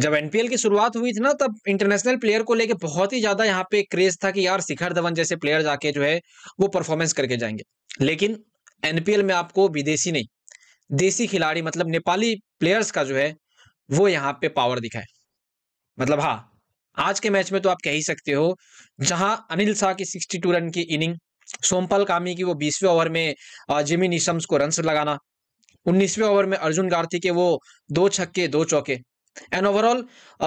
जब एनपीएल की शुरुआत हुई थी ना तब इंटरनेशनल प्लेयर को लेके बहुत ही ज्यादा यहाँ पे क्रेज था कि यार शिखर धवन जैसे प्लेयर जाके जो है वो परफॉर्मेंस करके जाएंगे लेकिन एनपीएल में आपको विदेशी नहीं देसी खिलाड़ी मतलब नेपाली प्लेयर्स का जो है वो यहाँ पे पावर दिखाए मतलब हाँ आज के मैच में तो आप कह ही सकते हो जहां अनिल शाह की सिक्सटी रन की इनिंग सोमपाल कामी की वो बीसवें ओवर में जिमी निशम्स को रन लगाना उन्नीसवें ओवर में अर्जुन गार्थी के वो दो छक्के दो चौके एंड ओवरऑल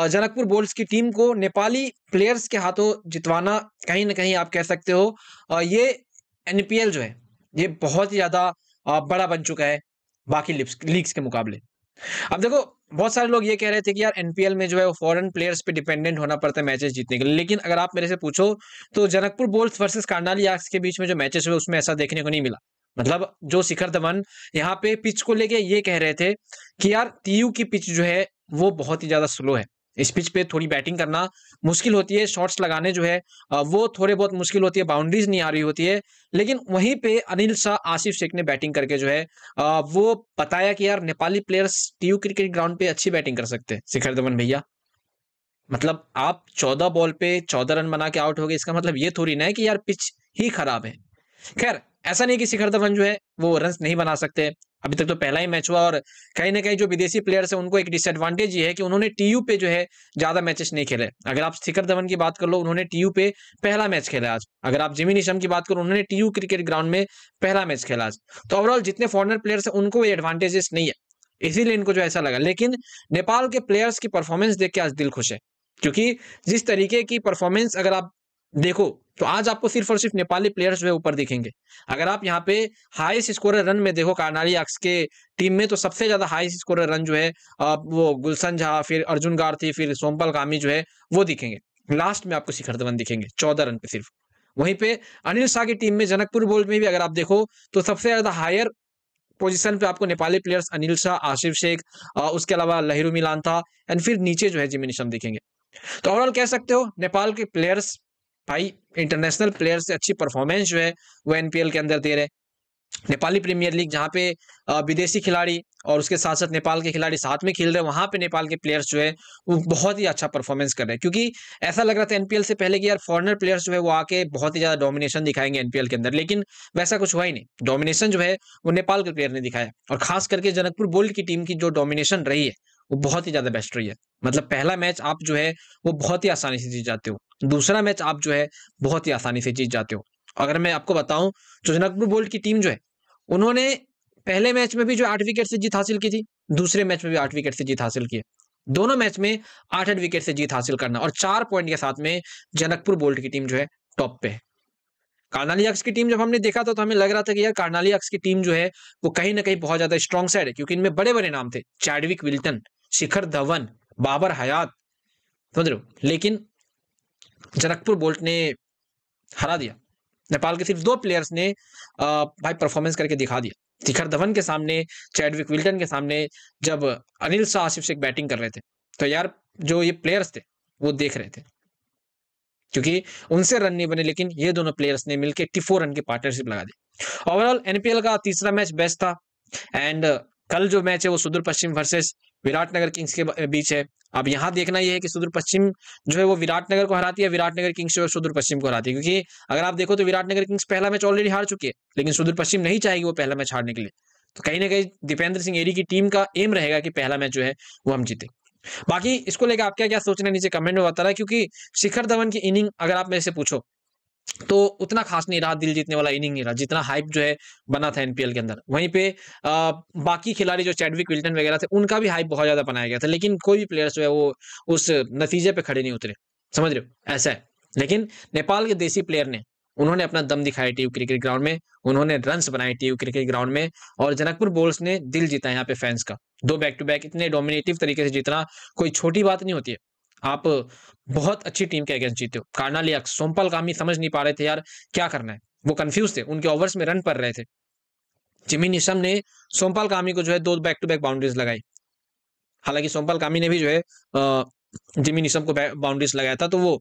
जनकपुर बोल्स की टीम को नेपाली प्लेयर्स के हाथों जितवाना कहीं ना कहीं आप कह सकते हो uh, ये एनपीएल जो है ये बहुत ही ज्यादा uh, बड़ा बन चुका है बाकी लीग्स के मुकाबले अब देखो बहुत सारे लोग ये कह रहे थे कि यार एनपीएल में जो है वो फॉरेन प्लेयर्स पे डिपेंडेंट होना पड़ता है मैचेस जीतने के लिए लेकिन अगर आप मेरे से पूछो तो जनकपुर बोल्स वर्सेस कार्नाली आर्क्स के बीच में जो मैचेस हुए उसमें ऐसा देखने को नहीं मिला मतलब जो शिखर धवन यहाँ पे पिच को लेके ये कह रहे थे कि यार टीयू की पिच जो है वो बहुत ही ज़्यादा स्लो है इस पिच पे थोड़ी बैटिंग करना मुश्किल होती है शॉट्स लगाने जो है वो थोड़े बहुत मुश्किल होती है बाउंड्रीज नहीं आ रही होती है लेकिन वहीं पे अनिल शाह आसिफ शेख ने बैटिंग करके जो है वो बताया कि यार Nepali players TU cricket ground पे अच्छी बैटिंग कर सकते हैं शिखर धवन भैया मतलब आप चौदह बॉल पे चौदह रन बना के आउट हो गए इसका मतलब ये थोड़ी ना है कि यार पिच ही खराब है खैर ऐसा नहीं कि शिखर धवन जो है वो रन नहीं बना सकते अभी तक तो पहला ही मैच हुआ और कहीं ना कहीं जो विदेशी प्लेयर्स हैं उनको एक डिसएडवांटेज ये है कि उन्होंने टीयू पे जो है ज्यादा मैचेस नहीं खेले अगर आप शिखर धवन की बात कर लो उन्होंने टीयू पे पहला मैच खेला आज अगर आप जिमी निशम की बात करो उन्होंने टीयू क्रिकेट ग्राउंड में पहला मैच खेला आज तो ओवरऑल जितने फॉरनर प्लेयर्स है उनको ये एडवांटेजेस नहीं है इसीलिए इनको जो ऐसा लगा लेकिन नेपाल के प्लेयर्स की परफॉर्मेंस देख के आज दिल खुश है क्योंकि जिस तरीके की परफॉर्मेंस अगर आप देखो तो आज आपको सिर्फ और सिर्फ नेपाली प्लेयर्स जो है ऊपर दिखेंगे अगर आप यहाँ पे हाईएस्ट स्कोर रन में देखो कार्नाली अक्स के टीम में तो सबसे ज्यादा हाईएस्ट स्कोर रन जो है वो गुलशन झा फिर अर्जुन गार्थी फिर सोमपाल कामी जो है वो दिखेंगे लास्ट में आपको शिखर धवन दिखेंगे चौदह रन पे सिर्फ वहीं पे अनिल शाह की टीम में जनकपुर बोल्ट में भी अगर आप देखो तो सबसे ज्यादा हायर पोजीशन पे आपको नेपाली प्लेयर्स अनिल शाह आशिफ शेख उसके अलावा लहरू मिलान था एंड फिर नीचे जो है जिमिनिशम दिखेंगे तो ओवरऑल कह सकते हो नेपाल के प्लेयर्स भाई इंटरनेशनल प्लेयर से अच्छी परफॉर्मेंस जो है वो एनपीएल के अंदर दे रहे नेपाली प्रीमियर लीग जहाँ पे विदेशी खिलाड़ी और उसके साथ साथ नेपाल के खिलाड़ी साथ में खेल रहे हैं वहाँ पे नेपाल के प्लेयर्स जो है वो बहुत ही अच्छा परफॉर्मेंस कर रहे हैं क्योंकि ऐसा लग रहा था एनपीएल से पहले कि यार फॉरनर प्लेयर्स जो है वो आके बहुत ही ज्यादा डोमिनेशन दिखाएंगे एनपीएल के अंदर लेकिन वैसा कुछ हुआ ही नहीं डोमिनेशन जो है वो नेपाल के प्लेयर ने दिखाया और खास करके जनकपुर बोल्ड की टीम की जो डोमिनेशन रही है वो बहुत ही ज्यादा बेस्ट रही है मतलब पहला मैच आप जो है वो बहुत ही आसानी से जीत जाते हो दूसरा मैच आप जो है बहुत ही आसानी से जीत जाते हो अगर मैं आपको बताऊं तो जनकपुर बोल्ट की टीम जो है उन्होंने पहले मैच में भी जो आठ विकेट से जीत हासिल की थी दूसरे मैच में भी आठ विकेट से जीत हासिल की है दोनों मैच में आठ आठ विकेट से जीत हासिल करना और चार पॉइंट के साथ में जनकपुर बोल्ट की टीम जो है टॉप पे है कार्नाली अक्स की टीम जब हमने देखा था तो हमें लग रहा था कि यार कार्नाली अक्स की टीम जो है वो कहीं ना कहीं बहुत ज्यादा स्ट्रॉन्ग साइड है क्योंकि इनमें बड़े बड़े नाम थे चैडविक विल्टन शिखर धवन बाबर हयात समझ रहे हो लेकिन जनकपुर बोल्ट ने हरा दिया नेपाल के सिर्फ दो प्लेयर्स ने भाई परफॉर्मेंस करके दिखा दिया शिखर धवन के सामने चैडविक विल्टन के सामने जब अनिल शाह आसिफ शेख बैटिंग कर रहे थे तो यार जो ये प्लेयर्स थे वो देख रहे थे क्योंकि उनसे रन नहीं बने लेकिन ये दोनों प्लेयर्स ने मिलकर एट्टी फोर रन की पार्टनरशिप लगा दी ओवरऑल एनपीएल का तीसरा मैच बेस्ट था एंड कल जो मैच है वो सुदूर पश्चिम वर्सेस विराटनगर किंग्स के बीच है अब यहाँ देखना यह है कि सुदूर पश्चिम जो है वो विराटनगर को हराती है विराटनगर किंग्स जो है सुदूर पश्चिम को हराती है क्योंकि अगर आप देखो तो विराटनगर किंग्स पहला मैच ऑलरेडी हार चुकी है लेकिन सुदूर पश्चिम नहीं चाहेगी वो पहला मैच हारने के लिए तो कहीं ना कहीं दीपेंद्र सिंह एरी की टीम का एम रहेगा कि पहला मैच जो है वो हम जीते बाकी इसको लेकर आप क्या क्या सोचना नीचे कमेंट में बता रहा है क्योंकि शिखर धवन की इनिंग अगर आप मेरे से पूछो तो उतना खास नहीं रहा दिल जीतने वाला इनिंग नहीं रहा जितना हाइप जो है बना था एनपीएल के अंदर वहीं पे आ, बाकी खिलाड़ी जो चैडविक विल्टन वगैरह थे उनका भी हाइप बहुत ज्यादा बनाया गया था लेकिन कोई भी प्लेयर्स जो है वो उस नतीजे पे खड़े नहीं उतरे समझ रहे हो ऐसा है लेकिन नेपाल के देसी प्लेयर ने उन्होंने अपना दम दिखाया टीयू क्रिकेट ग्राउंड में उन्होंने रन बनाए टीयू क्रिकेट ग्राउंड में और जनकपुर बोल्स ने दिल जीता यहाँ पे फैंस का दो बैक टू बैक इतने डोमिनेटिव तरीके से जीतना कोई छोटी बात नहीं होती है आप बहुत अच्छी टीम के अगेंस्ट जीते हो कार्नाल लिया सोमपाल कामी समझ नहीं पा रहे थे यार क्या करना है वो कंफ्यूज थे उनके ओवर्स में रन पर रहे थे जिमी निशम ने सोमपाल कामी को जो है दो बैक टू बैक बाउंड्रीज लगाई हालांकि सोमपाल कामी ने भी जो है जिमी निशम को बाउंड्रीज लगाया था तो वो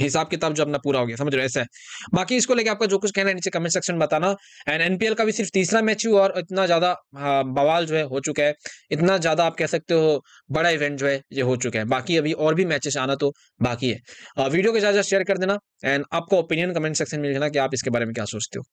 हिसाब किताब जो अपना पूरा हो गया समझ रहे ऐसा है बाकी इसको लेके आपका जो कुछ कहना है नीचे कमेंट सेक्शन में बताना एंड एनपीएल का भी सिर्फ तीसरा मैच हुआ और इतना ज्यादा हाँ, बवाल जो है हो चुका है इतना ज्यादा आप कह सकते हो बड़ा इवेंट जो है ये हो चुका है बाकी अभी और भी मैचेस आना तो बाकी है वीडियो के ज्यादा शेयर कर देना एंड आपका ओपिनियन कमेंट सेक्शन में लिखना कि आप इसके बारे में क्या सोचते हो